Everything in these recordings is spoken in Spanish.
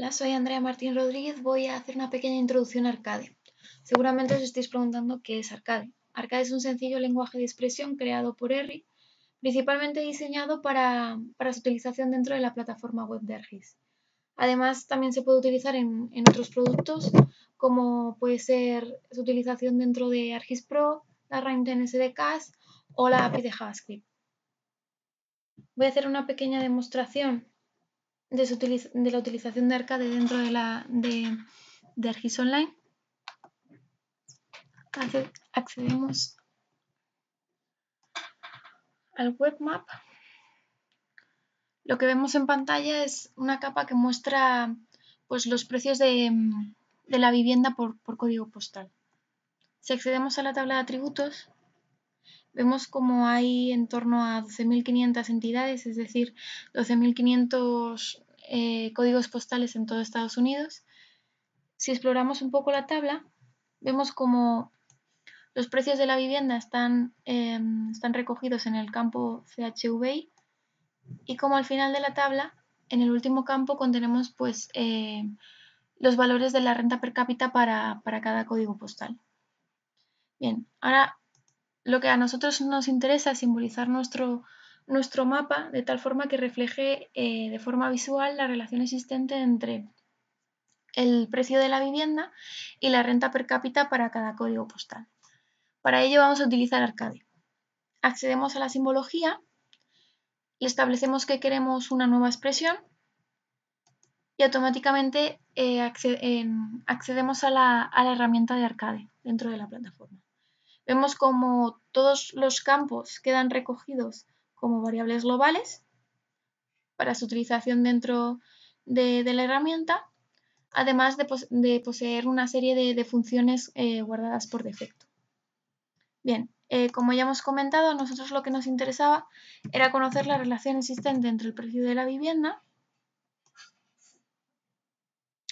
Hola, soy Andrea Martín Rodríguez. Voy a hacer una pequeña introducción a Arcade. Seguramente os estáis preguntando qué es Arcade. Arcade es un sencillo lenguaje de expresión creado por Erri, principalmente diseñado para, su utilización dentro de la plataforma web de ARGIS. Además, también se puede utilizar en, otros productos, como puede ser su utilización dentro de ARGIS Pro, la de CAS o la API de JavaScript. Voy a hacer una pequeña demostración de, la utilización de Arcade dentro de, la, de, de Argis Online. Accedemos al Web Map Lo que vemos en pantalla es una capa que muestra pues, los precios de, de la vivienda por, por código postal. Si accedemos a la tabla de atributos, vemos como hay en torno a 12.500 entidades, es decir, 12.500 eh, códigos postales en todo Estados Unidos. Si exploramos un poco la tabla, vemos como los precios de la vivienda están, em, están recogidos en el campo CHVI y como al final de la tabla, en el último campo contenemos pues, eh, los valores de la renta per cápita para, para cada código postal. Bien, ahora lo que a nosotros nos interesa es simbolizar nuestro, nuestro mapa de tal forma que refleje eh, de forma visual la relación existente entre el precio de la vivienda y la renta per cápita para cada código postal. Para ello vamos a utilizar Arcade. Accedemos a la simbología, le establecemos que queremos una nueva expresión y automáticamente eh, accedemos a la herramienta de Arcade dentro de la plataforma. Vemos como todos los campos quedan recogidos como variables globales para su utilización dentro de, la herramienta, además de, poseer una serie de, funciones eh, guardadas por defecto. Bien, eh, como ya hemos comentado, nosotros lo que nos interesaba era conocer la relación existente entre el precio de la vivienda,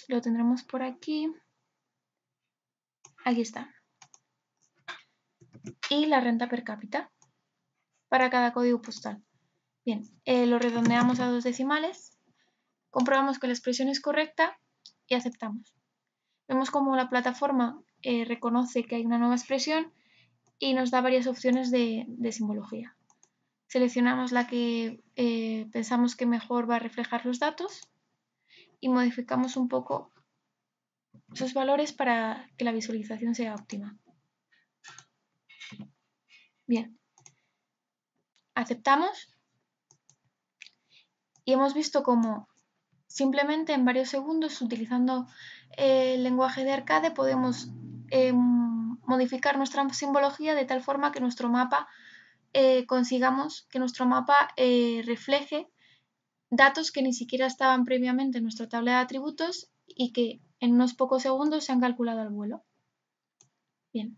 lo tendremos por aquí, aquí está, y la renta per cápita para cada código postal. Bien, eh, lo redondeamos a dos decimales, comprobamos que la expresión es correcta y aceptamos. Vemos cómo la plataforma eh, reconoce que hay una nueva expresión y nos da varias opciones de, simbología. Seleccionamos la que eh, pensamos que mejor va a reflejar los datos y modificamos un poco sus valores para que la visualización sea óptima. Bien. Aceptamos. Y hemos visto cómo simplemente en varios segundos, utilizando eh, el lenguaje de arcade, podemos eh, modificar nuestra simbología de tal forma que nuestro mapa eh, consigamos que nuestro mapa refleje datos que ni siquiera estaban previamente en nuestra tabla de atributos y que en unos pocos segundos se han calculado al vuelo. Bien.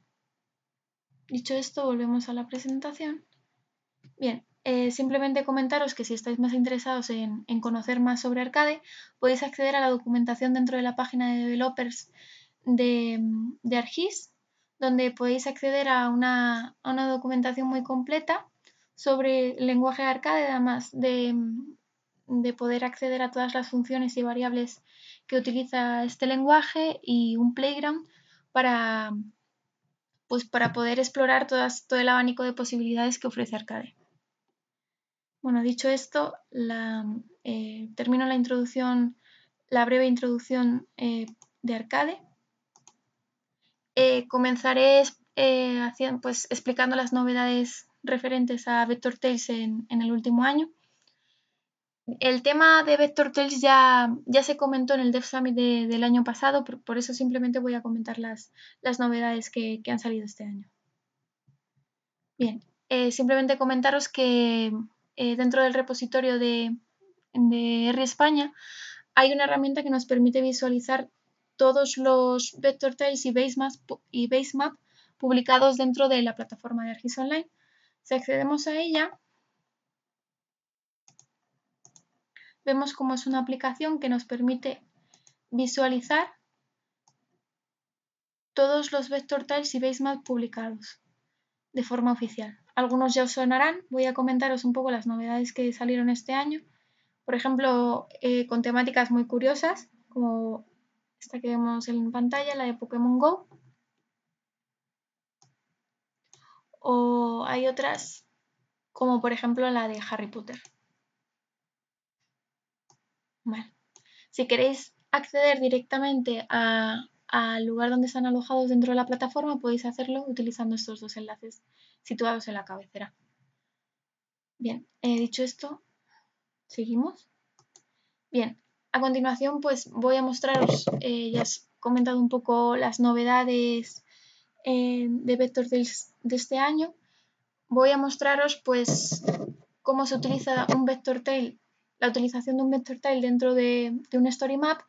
Dicho esto, volvemos a la presentación. Bien, eh, simplemente comentaros que si estáis más interesados en, conocer más sobre Arcade, podéis acceder a la documentación dentro de la página de developers de, de Argis, donde podéis acceder a una, documentación muy completa sobre el lenguaje Arcade, además de poder acceder a todas las funciones y variables que utiliza este lenguaje y un playground para pues para poder explorar todas, todo el abanico de posibilidades que ofrece Arcade. Bueno, dicho esto, eh, termino la introducción, la breve introducción eh, de Arcade. Eh, comenzaré pues, explicando las novedades referentes a Vector Tales en el último año. El tema de Vector ya, ya se comentó en el Dev Summit del año pasado, por, eso simplemente voy a comentar las, las novedades que, han salido este año. Bien, eh, simplemente comentaros que eh, dentro del repositorio de, R España hay una herramienta que nos permite visualizar todos los vector tiles y basemap, y publicados dentro de la plataforma de Online. Si accedemos a ella, vemos cómo es una aplicación que nos permite visualizar todos los vector tiles y basemap publicados de forma oficial. Algunos ya os sonarán, voy a comentaros un poco las novedades que salieron este año. Por ejemplo, eh, con temáticas muy curiosas, como esta que vemos en pantalla, la de Pokémon Go. O hay otras, como por ejemplo la de Harry Potter. Si queréis acceder directamente al lugar donde están alojados dentro de la plataforma, podéis hacerlo utilizando estos dos enlaces situados en la cabecera. Bien, he eh, dicho esto, seguimos. Bien, a continuación pues voy a mostraros, eh, ya os he comentado un poco las novedades eh, de Vector de, este año. Voy a mostraros pues cómo se utiliza un vector tail la utilización de un vector tile dentro de, un story map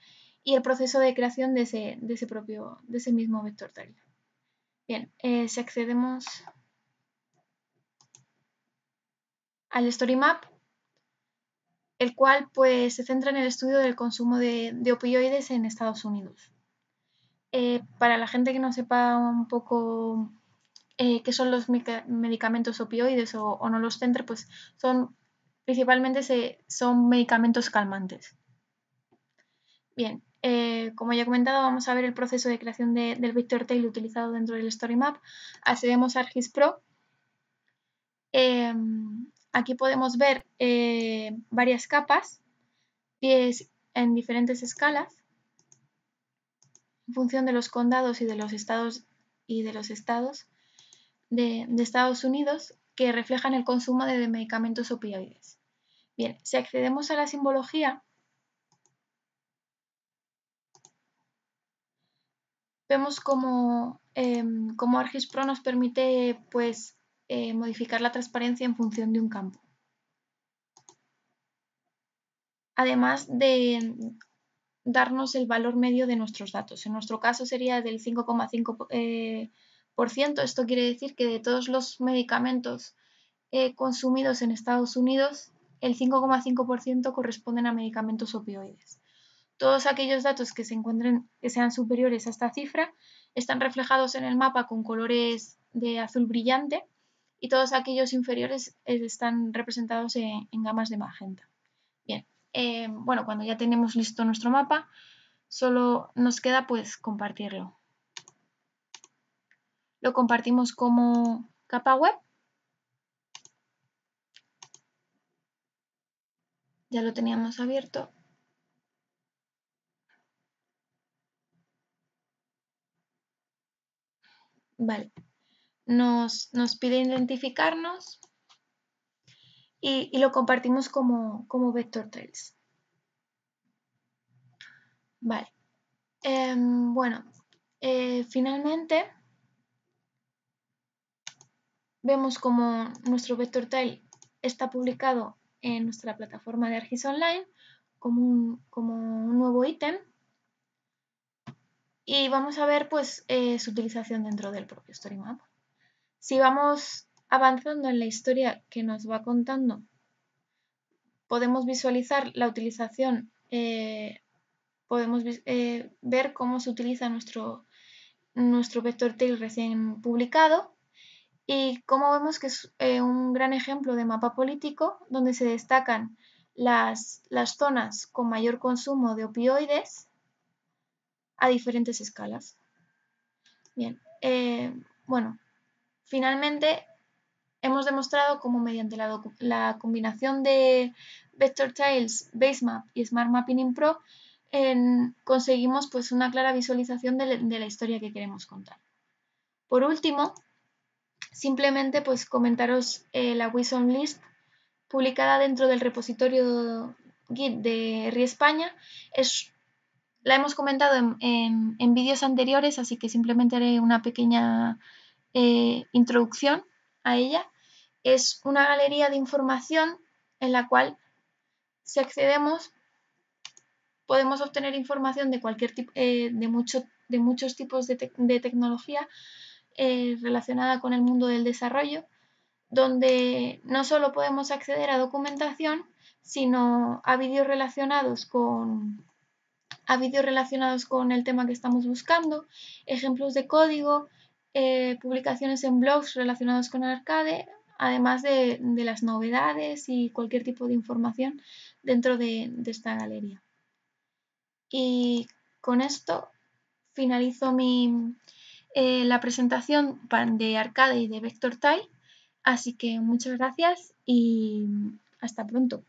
y el proceso de creación de ese, propio, de ese mismo vector tile. Bien, eh, si accedemos al story map, el cual pues, se centra en el estudio del consumo de, opioides en Estados Unidos. Eh, para la gente que no sepa un poco eh, qué son los medicamentos opioides o, o no los centra, pues son principalmente se, son medicamentos calmantes. Bien, eh, como ya he comentado, vamos a ver el proceso de creación del Victor Tail utilizado dentro del Story Map. Accedemos a ArcGIS Pro. Em, aquí podemos ver eh, varias capas, en diferentes escalas, en función de los condados y de los estados y de los estados de Estados Unidos que reflejan el consumo de medicamentos opioides. Bien, si accedemos a la simbología, vemos cómo, em, Argis Pro nos permite pues, eh, modificar la transparencia en función de un campo. Además de darnos el valor medio de nuestros datos. En nuestro caso sería del 5,5%. Eh, Esto quiere decir que de todos los medicamentos eh, consumidos en Estados Unidos, el 5,5% corresponden a medicamentos opioides. Todos aquellos datos que se encuentren que sean superiores a esta cifra están reflejados en el mapa con colores de azul brillante y todos aquellos inferiores eh, están representados en, gamas de magenta. Bien, eh, bueno, cuando ya tenemos listo nuestro mapa, solo nos queda pues compartirlo. Lo compartimos como capa web ya lo teníamos abierto. Vale, nos, nos pide identificarnos y, lo compartimos como, como vector trails. Vale, em, bueno, eh, finalmente vemos como nuestro vector tail está publicado en nuestra plataforma de Argis Online como un, como un nuevo ítem y vamos a ver pues eh, su utilización dentro del propio StoryMap. Si vamos avanzando en la historia que nos va contando, podemos visualizar la utilización, eh, podemos eh, ver cómo se utiliza nuestro, nuestro vector tail recién publicado y como vemos que es eh, un gran ejemplo de mapa político donde se destacan las, las zonas con mayor consumo de opioides a diferentes escalas. Bien, eh, bueno, finalmente hemos demostrado cómo mediante la, combinación de Vector Tiles, map y Smart Mapping in Pro conseguimos pues, una clara visualización de la historia que queremos contar. Por último, Simplemente pues comentaros eh, la Wison List publicada dentro del repositorio Git de Riespaña. Es, la hemos comentado en, vídeos anteriores, así que simplemente haré una pequeña eh, introducción a ella. Es una galería de información en la cual si accedemos podemos obtener información de cualquier tipo, eh, de, mucho, de muchos tipos de, de tecnología eh, relacionada con el mundo del desarrollo, donde no solo podemos acceder a documentación, sino a vídeos relacionados con a vídeos relacionados con el tema que estamos buscando, ejemplos de código, eh, publicaciones en blogs relacionados con Arcade, además de, las novedades y cualquier tipo de información dentro de, de esta galería. Y con esto finalizo mi, eh, la presentación de Arcade y de Vector Tile. Así que muchas gracias y hasta pronto.